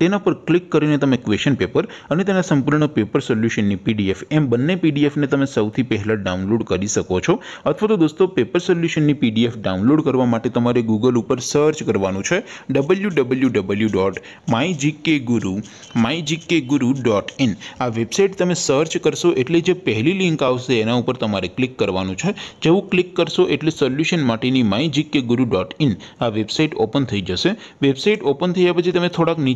તેના પર ક્લિક કરીને તમે ક્વેશ્ચન પેપર અને તેના સંપૂર્ણનો પેપર સોલ્યુશનની પીડીએફ એમ બનને પીડીએફ ને તમે સૌથી પહેલેથી ડાઉનલોડ કરી શકો છો અથવા તો દોસ્તો પેપર સોલ્યુશનની પીડીએફ ડાઉનલોડ કરવા માટે તમારે Google ઉપર સર્ચ કરવાનું છે www.mygkguru mygkguru.in આ વેબસાઈટ તમે સર્ચ કરશો એટલે જે પહેલી લિંક આવશે તેના ઉપર તમારે ક્લિક કરવાનું છે જેવું ક્લિક કરશો એટલે સોલ્યુશન માટેની mygkguru.in આ વેબસાઈટ ઓપન થઈ જશે વેબસાઈટ ઓપન થઈયા પછી તમે થોડક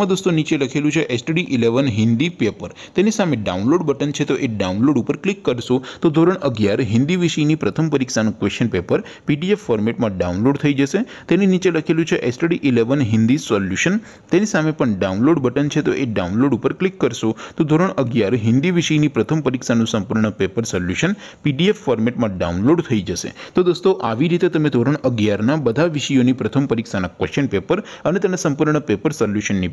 तो दोस्तों नीचे લખેલું છે STD 11 હિન્દી પેપર તેની સામે ડાઉનલોડ બટન છે તો એ ડાઉનલોડ ઉપર ક્લિક કરશો તો ધોરણ 11 હિન્દી વિષયની પ્રથમ પરીક્ષાનું ક્વેશ્ચન પેપર PDF ફોર્મેટમાં ડાઉનલોડ થઈ જશે તેની નીચે લખેલું છે STD 11 હિન્દી સોલ્યુશન તેની સામે પણ ડાઉનલોડ બટન છે તો એ ડાઉનલોડ ઉપર ક્લિક કરશો તો ધોરણ 11 હિન્દી વિષયની પ્રથમ પરીક્ષાનું સંપૂર્ણ પેપર સોલ્યુશન PDF ફોર્મેટમાં ડાઉનલોડ થઈ જશે તો દોસ્તો આવી રીતે તમે ધોરણ 11 ના બધા વિષયોની પ્રથમ પરીક્ષાના ક્વેશ્ચન પેપર અને તેના સંપૂર્ણના પેપર સોલ્યુશનની